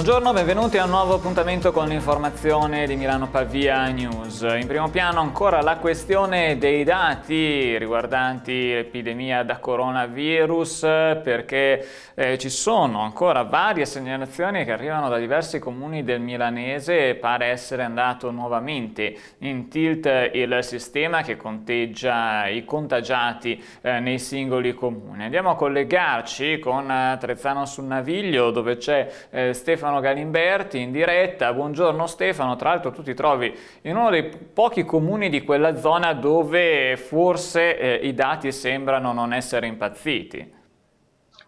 Buongiorno, benvenuti a un nuovo appuntamento con l'informazione di Milano Pavia News. In primo piano ancora la questione dei dati riguardanti l'epidemia da coronavirus perché eh, ci sono ancora varie segnalazioni che arrivano da diversi comuni del milanese e pare essere andato nuovamente in tilt il sistema che conteggia i contagiati eh, nei singoli comuni. Andiamo a collegarci con eh, Trezzano sul Naviglio dove c'è eh, Stefano Stefano Galimberti in diretta. Buongiorno Stefano, tra l'altro tu ti trovi in uno dei pochi comuni di quella zona dove forse eh, i dati sembrano non essere impazziti.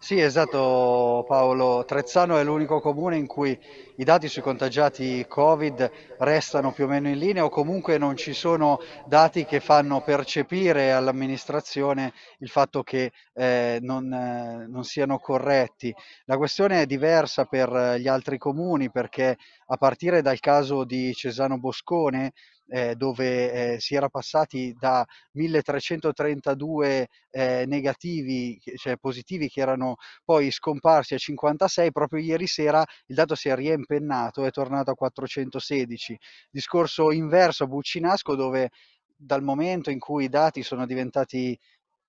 Sì, esatto Paolo, Trezzano è l'unico comune in cui i dati sui contagiati Covid restano più o meno in linea o comunque non ci sono dati che fanno percepire all'amministrazione il fatto che eh, non, eh, non, siano corretti. La questione è diversa per gli altri comuni perché a partire dal caso di Cesano Boscone eh, dove eh, si era passati da 1332 eh, negativi, cioè positivi che erano poi scomparsi a 56, proprio ieri sera il dato si è riempennato, è tornato a 416. Discorso inverso a Buccinasco dove dal momento in cui i dati sono diventati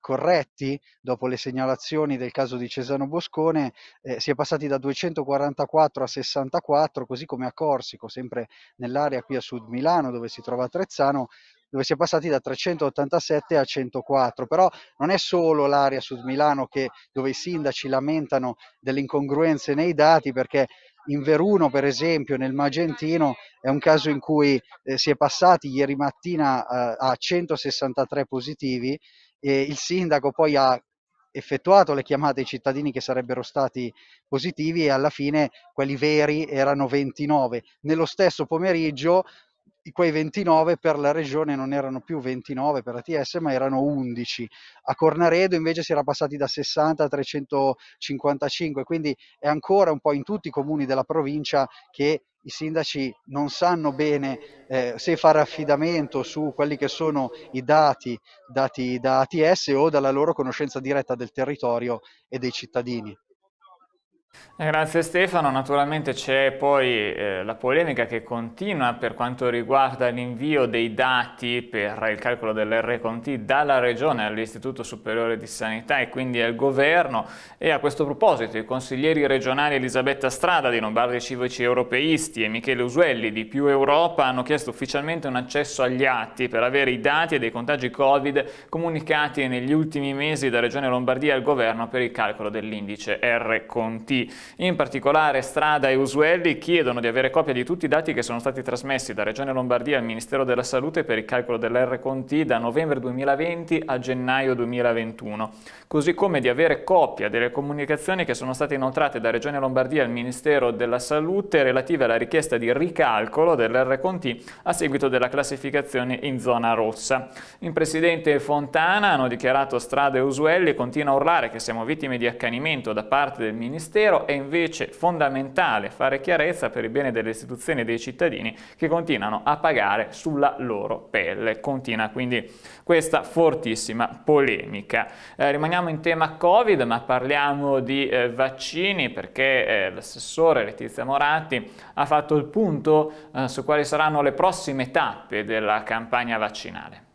corretti, dopo le segnalazioni del caso di Cesano Boscone, eh, si è passati da 244 a 64, così come a Corsico, sempre nell'area qui a sud Milano dove si trova Trezzano, dove si è passati da 387 a 104. Però non è solo l'area sud Milano che, dove i sindaci lamentano delle incongruenze nei dati, perché in Veruno, per esempio, nel Magentino, è un caso in cui eh, si è passati ieri mattina eh, a 163 positivi eh, il sindaco poi ha effettuato le chiamate ai cittadini che sarebbero stati positivi e alla fine quelli veri erano 29. Nello stesso pomeriggio quei 29 per la regione non erano più 29 per ATS ma erano 11. A Cornaredo invece si era passati da 60 a 355, quindi è ancora un po' in tutti i comuni della provincia che i sindaci non sanno bene eh, se fare affidamento su quelli che sono i dati dati da ATS o dalla loro conoscenza diretta del territorio e dei cittadini. Eh, grazie Stefano, naturalmente c'è poi eh, la polemica che continua per quanto riguarda l'invio dei dati per il calcolo dell'R-Conti dalla Regione all'Istituto Superiore di Sanità e quindi al Governo e a questo proposito i consiglieri regionali Elisabetta Strada di Lombardi Civici Europeisti e Michele Usuelli di Più Europa hanno chiesto ufficialmente un accesso agli atti per avere i dati dei contagi Covid comunicati negli ultimi mesi da Regione Lombardia al Governo per il calcolo dell'indice R-Conti in particolare Strada e Usuelli, chiedono di avere copia di tutti i dati che sono stati trasmessi da Regione Lombardia al Ministero della Salute per il calcolo dell'R T da novembre 2020 a gennaio 2021, così come di avere copia delle comunicazioni che sono state inoltrate da Regione Lombardia al Ministero della Salute relative alla richiesta di ricalcolo dell'R T a seguito della classificazione in zona rossa. In Presidente Fontana hanno dichiarato Strada e Usuelli continua a urlare che siamo vittime di accanimento da parte del Ministero pensiero, è invece fondamentale fare chiarezza per il bene delle istituzioni e dei cittadini che continuano a pagare sulla loro pelle. Continua quindi questa fortissima polemica. Eh, rimaniamo in tema Covid, ma parliamo di eh, vaccini perché eh, l'assessore Letizia Moratti ha fatto il punto eh, su quali saranno le prossime tappe della campagna vaccinale.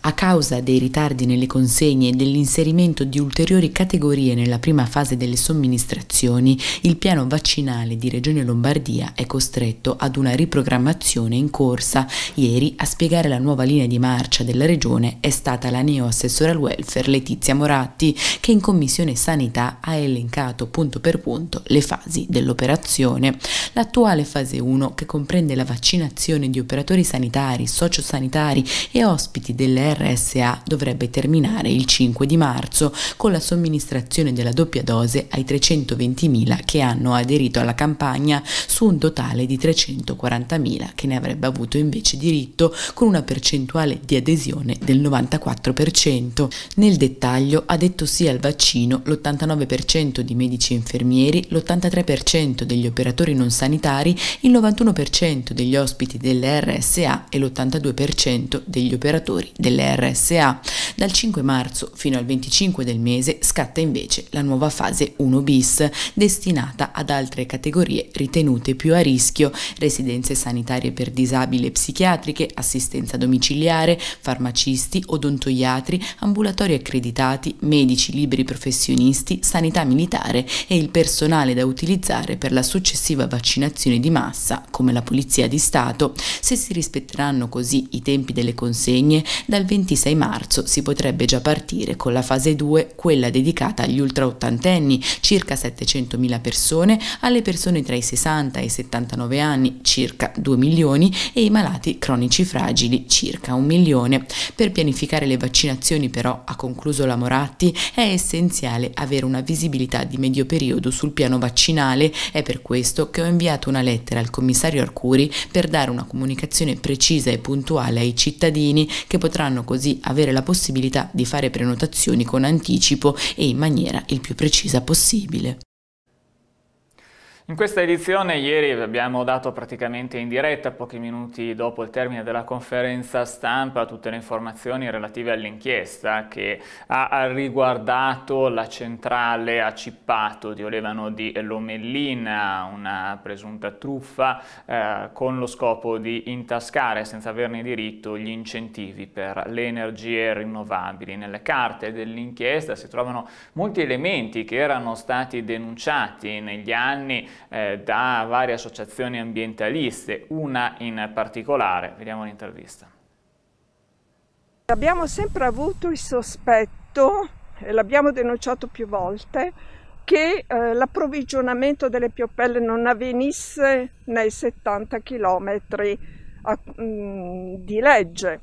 A causa dei ritardi nelle consegne e dell'inserimento di ulteriori categorie nella prima fase delle somministrazioni, il piano vaccinale di Regione Lombardia è costretto ad una riprogrammazione in corsa. Ieri a spiegare la nuova linea di marcia della Regione è stata la neoassessora al welfare Letizia Moratti, che in Commissione Sanità ha elencato punto per punto le fasi dell'operazione. L'attuale fase 1, che comprende la vaccinazione di operatori sanitari, sociosanitari e ospiti del dell'RSA dovrebbe terminare il 5 di marzo con la somministrazione della doppia dose ai 320.000 che hanno aderito alla campagna su un totale di 340.000 che ne avrebbe avuto invece diritto con una percentuale di adesione del 94%. Nel dettaglio ha detto sì al vaccino l'89% di medici e infermieri, l'83% degli operatori non sanitari, il 91% degli ospiti dell'RSA e l'82% degli operatori delle RSA. Dal 5 marzo fino al 25 del mese scatta invece la nuova fase 1 bis, destinata ad altre categorie ritenute più a rischio, residenze sanitarie per disabili e psichiatriche, assistenza domiciliare, farmacisti, odontoiatri, ambulatori accreditati, medici liberi professionisti, sanità militare e il personale da utilizzare per la successiva vaccinazione di massa, come la Polizia di Stato. Se si rispetteranno così i tempi delle consegne, dal 26 marzo si potrebbe già partire con la fase 2, quella dedicata agli ultraottantenni, circa 700.000 persone, alle persone tra i 60 e i 79 anni, circa 2 milioni, e i malati cronici fragili, circa 1 milione. Per pianificare le vaccinazioni però, ha concluso la Moratti, è essenziale avere una visibilità di medio periodo sul piano vaccinale, è per questo che ho inviato una lettera al commissario Arcuri per dare una comunicazione precisa e puntuale ai cittadini che potranno potranno così avere la possibilità di fare prenotazioni con anticipo e in maniera il più precisa possibile. In questa edizione ieri vi abbiamo dato praticamente in diretta, pochi minuti dopo il termine della conferenza stampa, tutte le informazioni relative all'inchiesta che ha riguardato la centrale a Cippato di Olevano di Lomellina, una presunta truffa eh, con lo scopo di intascare senza averne diritto gli incentivi per le energie rinnovabili. Nelle carte dell'inchiesta si trovano molti elementi che erano stati denunciati negli anni eh, da varie associazioni ambientaliste, una in particolare. Vediamo l'intervista. Abbiamo sempre avuto il sospetto, e l'abbiamo denunciato più volte, che eh, l'approvvigionamento delle piopelle non avvenisse nei 70 km a, mh, di legge.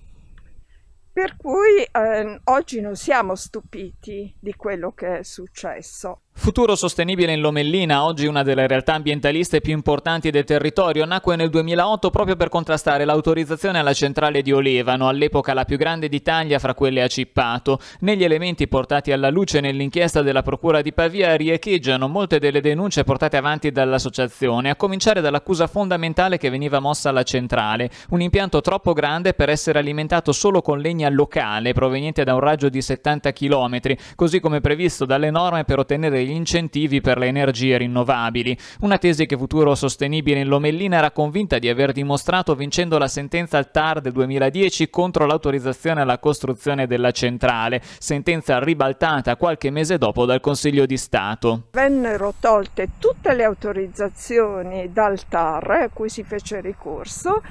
Per cui eh, oggi non siamo stupiti di quello che è successo. Futuro sostenibile in Lomellina, oggi una delle realtà ambientaliste più importanti del territorio, nacque nel 2008 proprio per contrastare l'autorizzazione alla centrale di Olevano, all'epoca la più grande d'Italia fra quelle a Cippato. Negli elementi portati alla luce nell'inchiesta della Procura di Pavia riecheggiano molte delle denunce portate avanti dall'associazione, a cominciare dall'accusa fondamentale che veniva mossa alla centrale, un impianto troppo grande per essere alimentato solo con legna locale proveniente da un raggio di 70 km, così come previsto dalle norme per ottenere gli incentivi per le energie rinnovabili, una tesi che Futuro Sostenibile in Lomellina era convinta di aver dimostrato vincendo la sentenza al TAR del 2010 contro l'autorizzazione alla costruzione della centrale, sentenza ribaltata qualche mese dopo dal Consiglio di Stato. Vennero tolte tutte le autorizzazioni dal TAR a cui si fece ricorso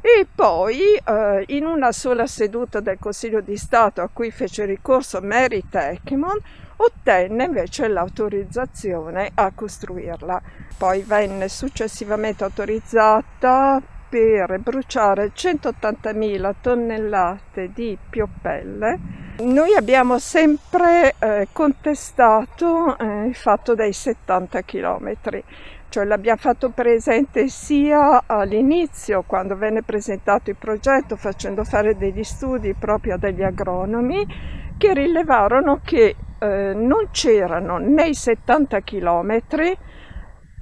e poi eh, in una sola seduta del Consiglio di Stato a cui fece ricorso Mary Tecchimon ottenne invece l'autorizzazione a costruirla. Poi venne successivamente autorizzata per bruciare 180.000 tonnellate di pioppelle. Noi abbiamo sempre eh, contestato eh, il fatto dei 70 km, cioè l'abbiamo fatto presente sia all'inizio quando venne presentato il progetto facendo fare degli studi proprio a degli agronomi che rilevarono che eh, non c'erano nei 70 km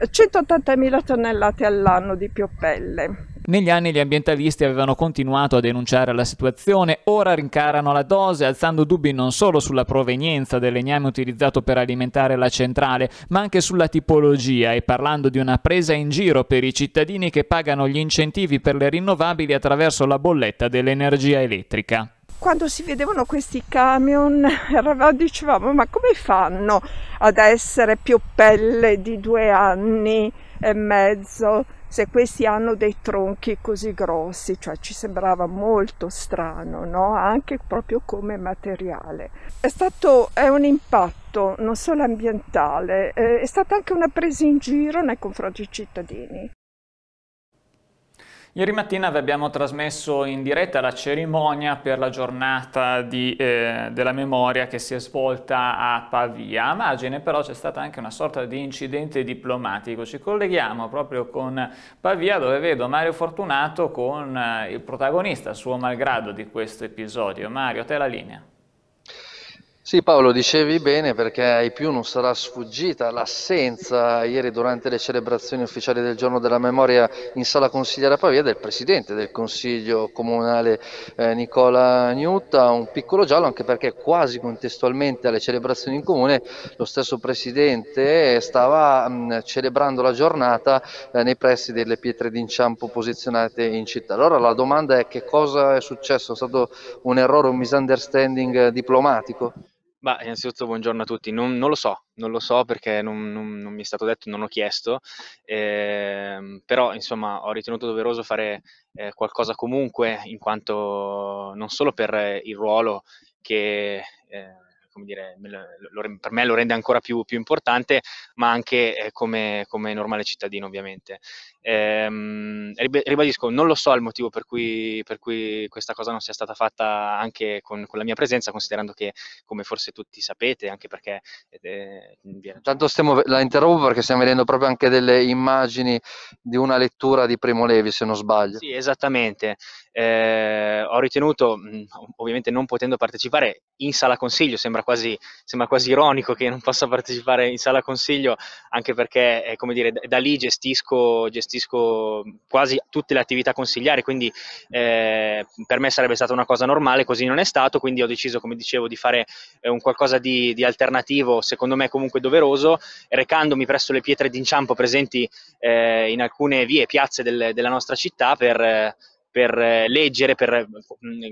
180.000 tonnellate all'anno di pioppelle. Negli anni gli ambientalisti avevano continuato a denunciare la situazione, ora rincarano la dose, alzando dubbi non solo sulla provenienza del legname utilizzato per alimentare la centrale, ma anche sulla tipologia e parlando di una presa in giro per i cittadini che pagano gli incentivi per le rinnovabili attraverso la bolletta dell'energia elettrica quando si vedevano questi camion eravamo, dicevamo ma come fanno ad essere più pelle di due anni e mezzo se questi hanno dei tronchi così grossi, cioè ci sembrava molto strano, no? anche proprio come materiale. È stato è un impatto non solo ambientale, eh, è stata anche una presa in giro nei confronti dei cittadini. Ieri mattina vi abbiamo trasmesso in diretta la cerimonia per la giornata di, eh, della memoria che si è svolta a Pavia. A margine però c'è stata anche una sorta di incidente diplomatico. Ci colleghiamo proprio con Pavia dove vedo Mario Fortunato con eh, il protagonista, suo malgrado, di questo episodio. Mario, te la linea. Sì Paolo, dicevi bene perché ai più non sarà sfuggita l'assenza ieri durante le celebrazioni ufficiali del giorno della memoria in sala consigliera Pavia del presidente del consiglio comunale eh, Nicola Gnutta, un piccolo giallo anche perché quasi contestualmente alle celebrazioni in comune lo stesso presidente stava mh, mm, celebrando la giornata eh, nei pressi delle pietre d'inciampo posizionate in città. Allora la domanda è che cosa è successo? È stato un errore, un misunderstanding eh, diplomatico? Beh, innanzitutto buongiorno a tutti, non, non, lo so, non lo so perché non, non, non mi è stato detto, non ho chiesto, eh, però insomma ho ritenuto doveroso fare eh, qualcosa comunque in quanto non solo per il ruolo che eh, come dire, me lo, per me lo rende ancora più, più importante, ma anche eh, come, come, normale cittadino ovviamente. Ehm, ribadisco, non lo so il motivo per cui, per cui, questa cosa non sia stata fatta anche con, con, la mia presenza, considerando che, come forse tutti sapete, anche perché... Eh, Tanto la interrompo perché stiamo vedendo proprio anche delle immagini di una lettura di Primo Levi, se non sbaglio. Sì, esattamente. Eh, ho ritenuto, ovviamente non potendo partecipare, in sala consiglio, sembra quasi, sembra quasi ironico che non possa partecipare in sala consiglio, anche perché eh, come dire, da lì gestisco, gestisco, quasi tutte le attività consigliari, quindi eh, per me sarebbe stata una cosa normale, così non è stato, quindi ho deciso, come dicevo, di fare eh, un qualcosa di, di, alternativo, secondo me comunque doveroso, recandomi presso le pietre d'inciampo presenti eh, in alcune vie e piazze del, della nostra città per per eh, leggere, per eh,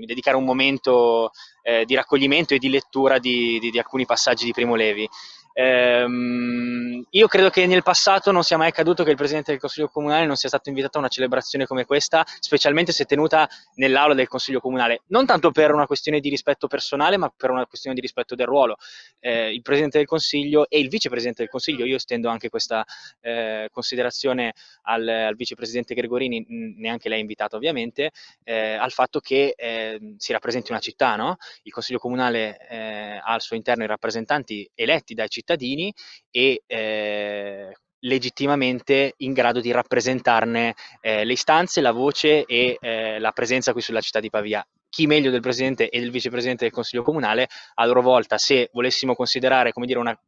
dedicare un momento eh, di raccoglimento e di lettura di, di, di, alcuni passaggi di Primo Levi. Ehm, io credo che nel passato non sia mai accaduto che il Presidente del Consiglio Comunale non sia stato invitato a una celebrazione come questa, specialmente se tenuta nell'aula del Consiglio Comunale, non tanto per una questione di rispetto personale, ma per una questione di rispetto del ruolo. Eh, il Presidente del Consiglio e il Vicepresidente del Consiglio, io estendo anche questa eh, considerazione al, al, Vicepresidente Gregorini, neanche lei è invitato ovviamente, eh, al fatto che ehm, si rappresenti una città, no? Il Consiglio Comunale eh, ha al suo interno i rappresentanti eletti dai cittadini e eh, eh, legittimamente in grado di rappresentarne eh, le istanze, la voce e eh, la presenza qui sulla città di Pavia. Chi meglio del presidente e del vicepresidente del Consiglio Comunale, a loro volta, se volessimo considerare, come dire, una,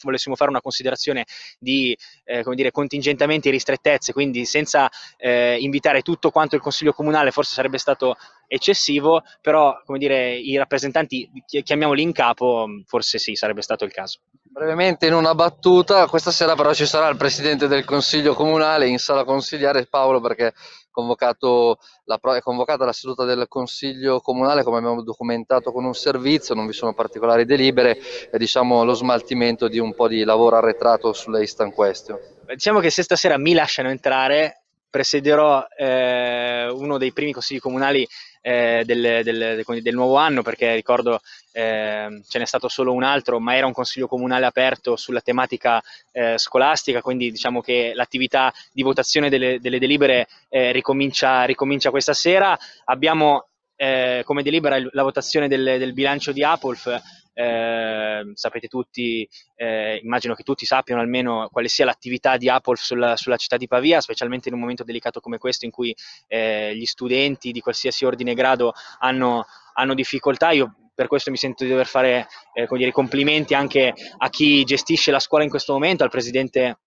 volessimo fare una considerazione di eh, come dire, contingentamenti e ristrettezze, quindi senza eh, invitare tutto quanto il Consiglio Comunale, forse sarebbe stato eccessivo, però come dire, i rappresentanti, chiamiamoli in capo, forse sì, sarebbe stato il caso. Brevemente in una battuta, questa sera però ci sarà il Presidente del Consiglio Comunale in sala consigliare Paolo perché la, è convocata la seduta del Consiglio Comunale come abbiamo documentato con un servizio, non vi sono particolari delibere è diciamo lo smaltimento di un po' di lavoro arretrato sulle Eastern Question. Diciamo che se stasera mi lasciano entrare presiederò eh, uno dei primi consigli comunali eh, del, del, del, nuovo anno, perché ricordo eh, ce n'è stato solo un altro, ma era un consiglio comunale aperto sulla tematica eh, scolastica, quindi diciamo che l'attività di votazione delle, delle delibere eh, ricomincia, ricomincia questa sera. Abbiamo eh, come delibera la votazione del, del bilancio di Apolf eh, sapete tutti, eh, immagino che tutti sappiano almeno quale sia l'attività di Apple sulla, sulla, città di Pavia, specialmente in un momento delicato come questo in cui eh, gli studenti di qualsiasi ordine e grado hanno, hanno difficoltà. Io per questo mi sento di dover fare eh, dire, complimenti anche a chi gestisce la scuola in questo momento, al presidente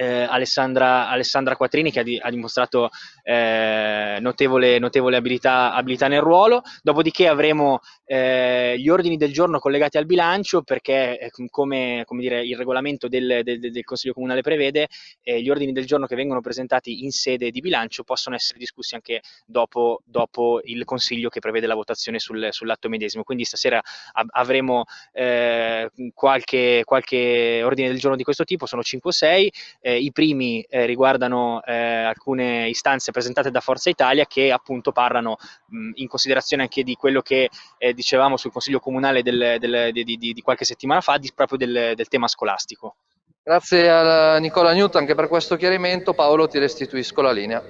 eh, Alessandra, Alessandra, Quattrini che ha, di, ha dimostrato eh, notevole, notevole abilità, abilità, nel ruolo, dopodiché avremo eh, gli ordini del giorno collegati al bilancio perché eh, come, come dire, il regolamento del, del, del Consiglio Comunale prevede, eh, gli ordini del giorno che vengono presentati in sede di bilancio possono essere discussi anche dopo, dopo il Consiglio che prevede la votazione sul, sull'atto medesimo, quindi stasera av- avremo eh, qualche, qualche, ordine del giorno di questo tipo, sono 5 o 6 eh, i primi eh, riguardano eh, alcune istanze presentate da Forza Italia che appunto parlano mh, in considerazione anche di quello che eh, dicevamo sul Consiglio Comunale del, del, di, di, di, qualche settimana fa, di, proprio del, del tema scolastico. Grazie a Nicola Newton anche per questo chiarimento. Paolo ti restituisco la linea.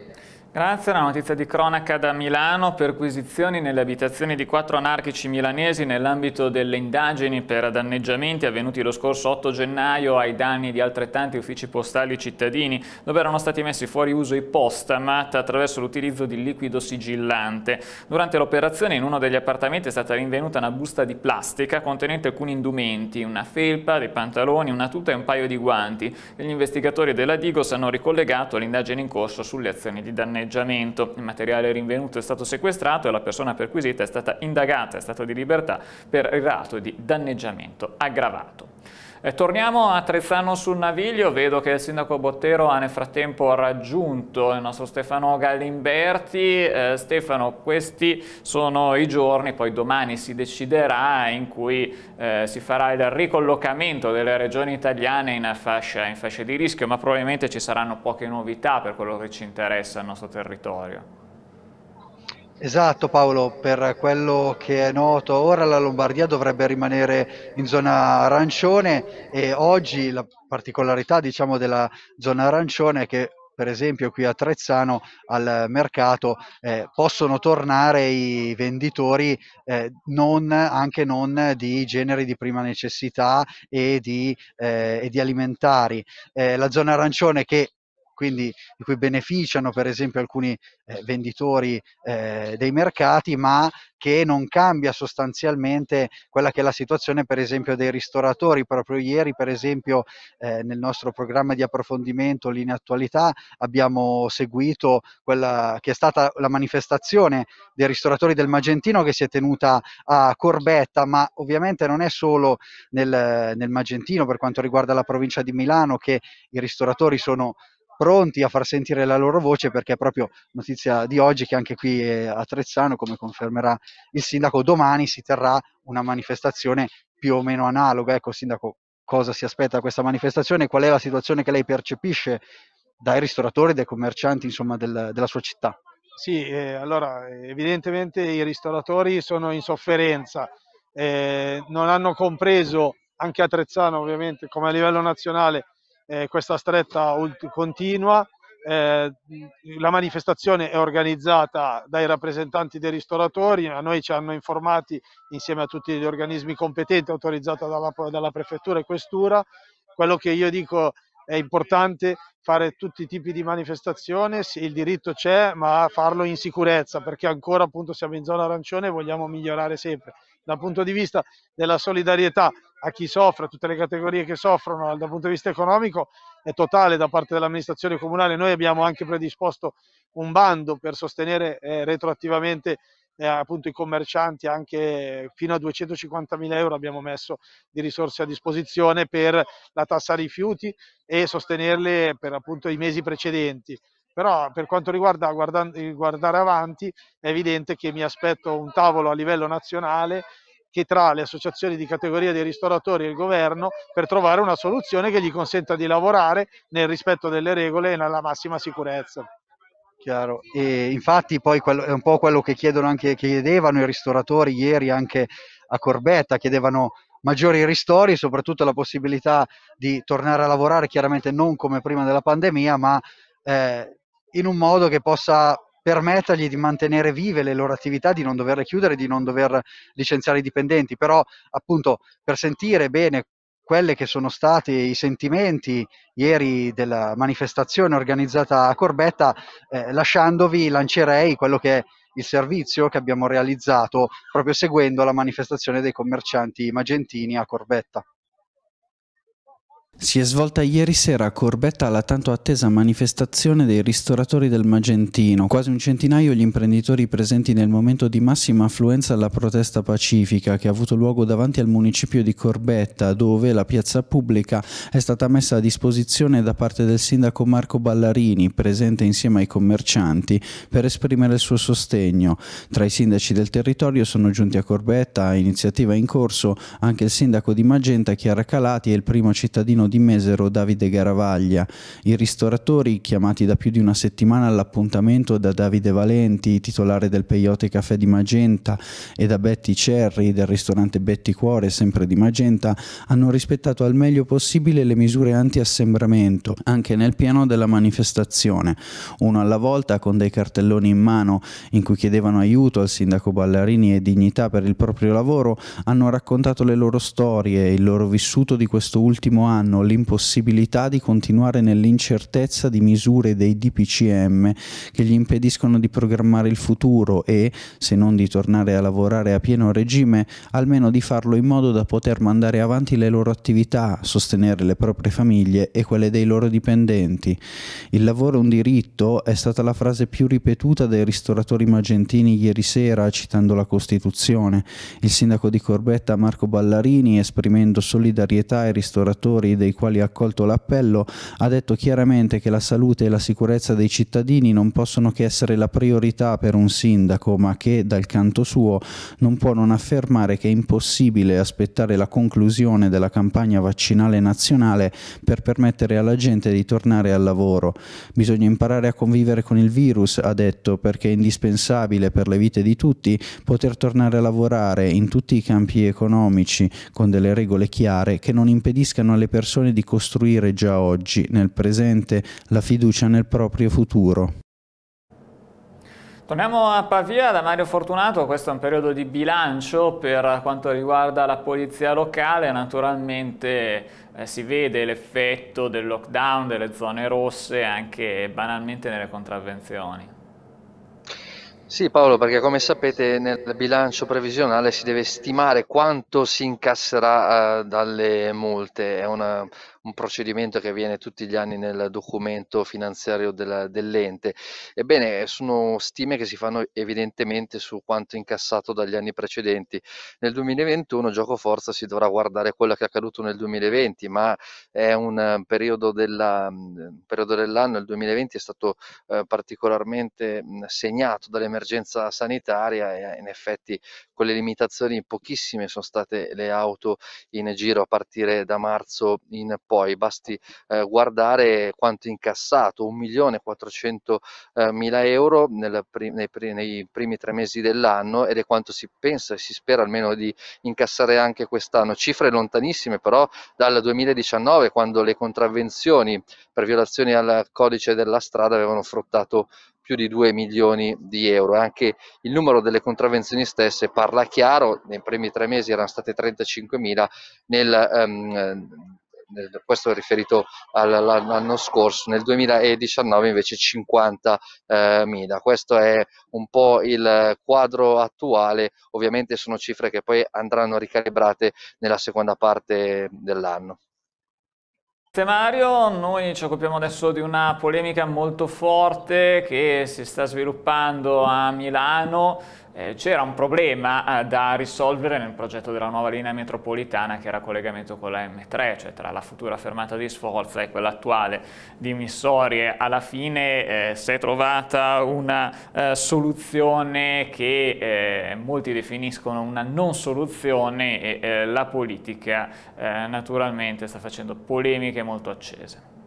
Grazie, una notizia di cronaca da Milano, perquisizioni nelle abitazioni di quattro anarchici milanesi nell'ambito delle indagini per danneggiamenti avvenuti lo scorso 8 gennaio ai danni di altrettanti uffici postali cittadini, dove erano stati messi fuori uso i postamat attraverso l'utilizzo di liquido sigillante. Durante l'operazione in uno degli appartamenti è stata rinvenuta una busta di plastica contenente alcuni indumenti, una felpa, dei pantaloni, una tuta e un paio di guanti, gli investigatori della Digos hanno ricollegato all'indagine in corso sulle azioni di danneggiamento danneggiamento. Il materiale rinvenuto è stato sequestrato e la persona perquisita è stata indagata, è stato di libertà per il reato di danneggiamento aggravato. E torniamo a Trezzano sul Naviglio, vedo che il sindaco Bottero ha nel frattempo raggiunto il nostro Stefano Gallimberti. Eh, Stefano, questi sono i giorni, poi domani si deciderà in cui eh, si farà il ricollocamento delle regioni italiane in fascia, in fasce di rischio, ma probabilmente ci saranno poche novità per quello che ci interessa al nostro territorio. Esatto Paolo, per quello che è noto ora la Lombardia dovrebbe rimanere in zona arancione e oggi la particolarità diciamo, della zona arancione è che per esempio qui a Trezzano al mercato eh, possono tornare i venditori eh, non, anche non di generi di prima necessità e di, eh, e di alimentari. Eh, la zona arancione che quindi di cui beneficiano per esempio alcuni eh, venditori eh, dei mercati, ma che non cambia sostanzialmente quella che è la situazione per esempio dei ristoratori. Proprio ieri per esempio eh, nel nostro programma di approfondimento Linea Attualità abbiamo seguito quella che è stata la manifestazione dei ristoratori del Magentino che si è tenuta a Corbetta, ma ovviamente non è solo nel, nel Magentino per quanto riguarda la provincia di Milano che i ristoratori sono pronti a far sentire la loro voce perché è proprio notizia di oggi che anche qui eh, a Trezzano, come confermerà il sindaco, domani si terrà una manifestazione più o meno analoga. Ecco, sindaco, cosa si aspetta da questa manifestazione? Qual è la situazione che lei percepisce dai ristoratori, dai commercianti, insomma, del, della sua città? Sì, eh, allora evidentemente i ristoratori sono in sofferenza, eh, non hanno compreso anche a Trezzano ovviamente come a livello nazionale eh, questa stretta continua. Eh, la manifestazione è organizzata dai rappresentanti dei ristoratori, a noi ci hanno informati insieme a tutti gli organismi competenti autorizzati dalla, dalla prefettura e questura. Quello che io dico è importante fare tutti i tipi di manifestazione, sì, il diritto c'è, ma farlo in sicurezza, perché ancora appunto siamo in zona arancione e vogliamo migliorare sempre. Dal punto di vista della solidarietà a chi soffre, a tutte le categorie che soffrono dal punto di vista economico è totale da parte dell'amministrazione comunale. Noi abbiamo anche predisposto un bando per sostenere eh, retroattivamente eh, appunto i commercianti anche fino a 250 mila euro abbiamo messo di risorse a disposizione per la tassa rifiuti e sostenerle per appunto i mesi precedenti però per quanto riguarda guardare avanti è evidente che mi aspetto un tavolo a livello nazionale che tra le associazioni di categoria dei ristoratori e il governo per trovare una soluzione che gli consenta di lavorare nel rispetto delle regole e nella massima sicurezza. Chiaro, e infatti poi è un po' quello che chiedono anche, chiedevano i ristoratori ieri anche a Corbetta, chiedevano maggiori ristori, soprattutto la possibilità di tornare a lavorare chiaramente non come prima della pandemia, ma eh, in un modo che possa permettergli di mantenere vive le loro attività, di non doverle chiudere, di non dover licenziare i dipendenti, però appunto per sentire bene quelli che sono stati i sentimenti ieri della manifestazione organizzata a Corbetta, eh, lasciandovi lancerei quello che è il servizio che abbiamo realizzato proprio seguendo la manifestazione dei commercianti magentini a Corbetta. Si è svolta ieri sera a Corbetta la tanto attesa manifestazione dei ristoratori del Magentino. Quasi un centinaio gli imprenditori presenti nel momento di massima affluenza alla protesta pacifica che ha avuto luogo davanti al municipio di Corbetta, dove la piazza pubblica è stata messa a disposizione da parte del sindaco Marco Ballarini, presente insieme ai commercianti, per esprimere il suo sostegno. Tra i sindaci del territorio sono giunti a Corbetta, a iniziativa in corso, anche il sindaco di Magenta Chiara Calati e il primo cittadino di dimisero Davide Garavaglia. I ristoratori, chiamati da più di una settimana all'appuntamento da Davide Valenti, titolare del Peyote Caffè di Magenta, e da Betty Cerri del ristorante Betty Cuore, sempre di Magenta, hanno rispettato al meglio possibile le misure anti-assembramento, anche nel piano della manifestazione, uno alla volta con dei cartelloni in mano in cui chiedevano aiuto al sindaco Ballarini e dignità per il proprio lavoro, hanno raccontato le loro storie, il loro vissuto di questo ultimo anno meno l'impossibilità di continuare nell'incertezza di misure dei DPCM che gli impediscono di programmare il futuro e, se non di tornare a lavorare a pieno regime, almeno di farlo in modo da poter mandare avanti le loro attività, sostenere le proprie famiglie e quelle dei loro dipendenti. Il lavoro è un diritto è stata la frase più ripetuta dai ristoratori magentini ieri sera citando la Costituzione. Il sindaco di Corbetta Marco Ballarini, esprimendo solidarietà ai ristoratori dei dei quali ha accolto l'appello, ha detto chiaramente che la salute e la sicurezza dei cittadini non possono che essere la priorità per un sindaco, ma che dal canto suo non può non affermare che è impossibile aspettare la conclusione della campagna vaccinale nazionale per permettere alla gente di tornare al lavoro. Bisogna imparare a convivere con il virus, ha detto, perché è indispensabile per le vite di tutti poter tornare a lavorare in tutti i campi economici con delle regole chiare che non impediscano alle persone persone di costruire già oggi, nel presente, la fiducia nel proprio futuro. Torniamo a Pavia da Mario Fortunato, questo è un periodo di bilancio per quanto riguarda la polizia locale, naturalmente eh, si vede l'effetto del lockdown, delle zone rosse anche banalmente nelle contravvenzioni. Sì Paolo, perché come sapete nel bilancio previsionale si deve stimare quanto si incasserà uh, dalle multe, è una, un procedimento che avviene tutti gli anni nel documento finanziario della, dell'ente. Ebbene, sono stime che si fanno evidentemente su quanto incassato dagli anni precedenti. Nel 2021 Gioco Forza si dovrà guardare quello che è accaduto nel 2020, ma è un eh, periodo, della, mm, periodo dell'anno, il 2020 è stato eh, particolarmente mm, segnato dall'emergenza sanitaria e eh, in effetti con le limitazioni pochissime sono state le auto in giro a partire da marzo in poi poi, basti eh, guardare quanto incassato, 1.400.000 eh, euro nel, nei, nei, primi tre mesi dell'anno ed è quanto si pensa e si spera almeno di incassare anche quest'anno, cifre lontanissime però dal 2019 quando le contravvenzioni per violazioni al codice della strada avevano fruttato più di 2 milioni di euro. Anche il numero delle contravvenzioni stesse parla chiaro, nei primi tre mesi erano state 35 mila, nel, um, questo è riferito all'anno scorso, nel 2019 invece 50.000. Questo è un po' il quadro attuale, ovviamente sono cifre che poi andranno ricalibrate nella seconda parte dell'anno. Mario, noi ci occupiamo adesso di una polemica molto forte che si sta sviluppando a Milano eh, c'era un problema eh, da risolvere nel progetto della nuova linea metropolitana che era collegamento con la M3, cioè tra la futura fermata di Sforza e quella attuale di Missorie. Alla fine eh, si è trovata una eh, soluzione che eh, molti definiscono una non soluzione e la politica naturalmente sta facendo polemiche molto accese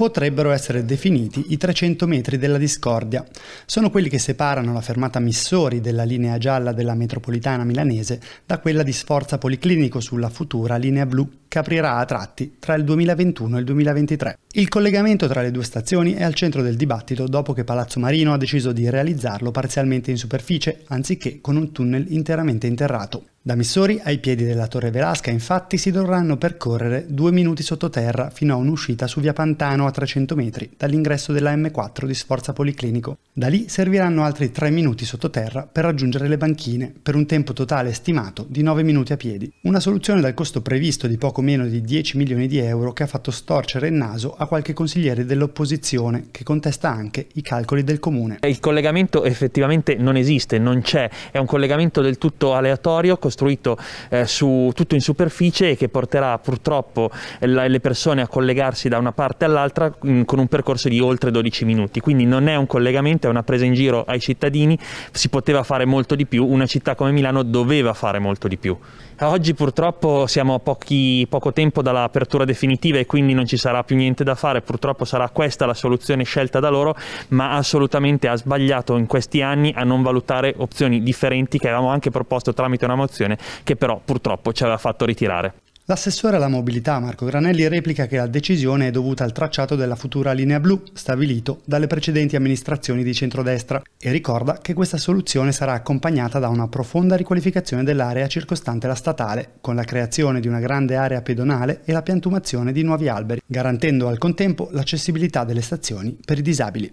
potrebbero essere definiti i 300 metri della discordia. Sono quelli che separano la fermata Missori della linea gialla della metropolitana milanese da quella di Sforza Policlinico sulla futura linea blu che aprirà a tratti tra il 2021 e il 2023. Il collegamento tra le due stazioni è al centro del dibattito dopo che Palazzo Marino ha deciso di realizzarlo parzialmente in superficie anziché con un tunnel interamente interrato. Da Missori ai piedi della Torre Velasca infatti si dovranno percorrere due minuti sottoterra fino a un'uscita su via Pantano a 300 metri dall'ingresso della M4 di Sforza Policlinico. Da lì serviranno altri tre minuti sottoterra per raggiungere le banchine per un tempo totale stimato di 9 minuti a piedi. Una soluzione dal costo previsto di poco meno di 10 milioni di euro che ha fatto storcere il naso a qualche consigliere dell'opposizione che contesta anche i calcoli del comune. Il collegamento effettivamente non esiste, non c'è, è un collegamento del tutto aleatorio costruito eh, su, tutto in superficie e che porterà purtroppo la, le persone a collegarsi da una parte all'altra mm, con un percorso di oltre 12 minuti. Quindi non è un collegamento, è una presa in giro ai cittadini, si poteva fare molto di più, una città come Milano doveva fare molto di più. Eh, oggi purtroppo siamo a pochi, poco tempo dall'apertura definitiva e quindi non ci sarà più niente da fare, purtroppo sarà questa la soluzione scelta da loro, ma assolutamente ha sbagliato in questi anni a non valutare opzioni differenti che avevamo anche proposto tramite una mozione che però purtroppo ci aveva fatto ritirare. L'assessore alla mobilità Marco Granelli replica che la decisione è dovuta al tracciato della futura linea blu stabilito dalle precedenti amministrazioni di centrodestra e ricorda che questa soluzione sarà accompagnata da una profonda riqualificazione dell'area circostante la statale, con la creazione di una grande area pedonale e la piantumazione di nuovi alberi, garantendo al contempo l'accessibilità delle stazioni per i disabili.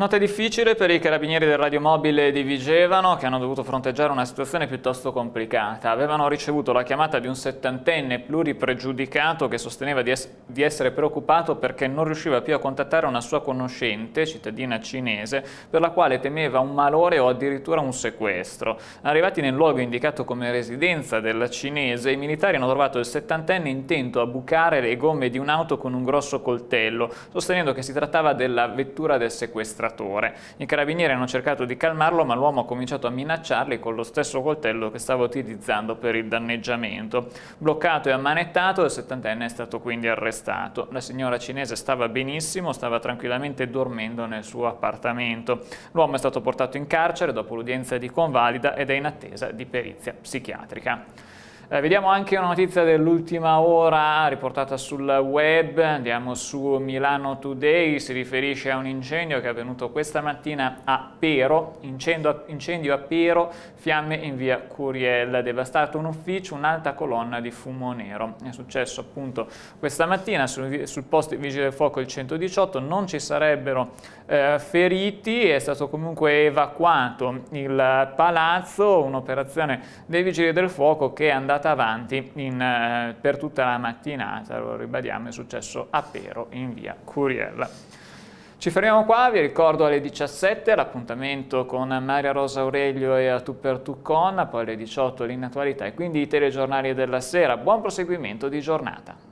Nota difficile per i carabinieri del radiomobile di Vigevano che hanno dovuto fronteggiare una situazione piuttosto complicata. Avevano ricevuto la chiamata di un settantenne pluripregiudicato che sosteneva di, es di, essere preoccupato perché non riusciva più a contattare una sua conoscente, cittadina cinese, per la quale temeva un malore o addirittura un sequestro. Arrivati nel luogo indicato come residenza della cinese, i militari hanno trovato il settantenne intento a bucare le gomme di un'auto con un grosso coltello, sostenendo che si trattava della vettura del sequestratore illustratore. I carabinieri hanno cercato di calmarlo ma l'uomo ha cominciato a minacciarli con lo stesso coltello che stava utilizzando per il danneggiamento. Bloccato e ammanettato, il settantenne è stato quindi arrestato. La signora cinese stava benissimo, stava tranquillamente dormendo nel suo appartamento. L'uomo è stato portato in carcere dopo l'udienza di convalida ed è in attesa di perizia psichiatrica. Eh, vediamo anche una notizia dell'ultima ora riportata sul web, andiamo su Milano Today, si riferisce a un incendio che è avvenuto questa mattina a Pero, incendio, incendio a Pero, fiamme in via Curiel, devastato un ufficio, un'alta colonna di fumo nero. È successo appunto questa mattina sul, sul posto Vigile del Fuoco il 118, non ci sarebbero eh, feriti, è stato comunque evacuato il palazzo, un'operazione dei Vigili del Fuoco che è andata andata avanti in, eh, per tutta la mattinata, lo ribadiamo, è successo a Pero in via Curiel. Ci fermiamo qua, vi ricordo alle 17 l'appuntamento con Maria Rosa Aurelio e a Tu per Tu con, poi alle 18 l'inattualità e quindi i telegiornali della sera. Buon proseguimento di giornata.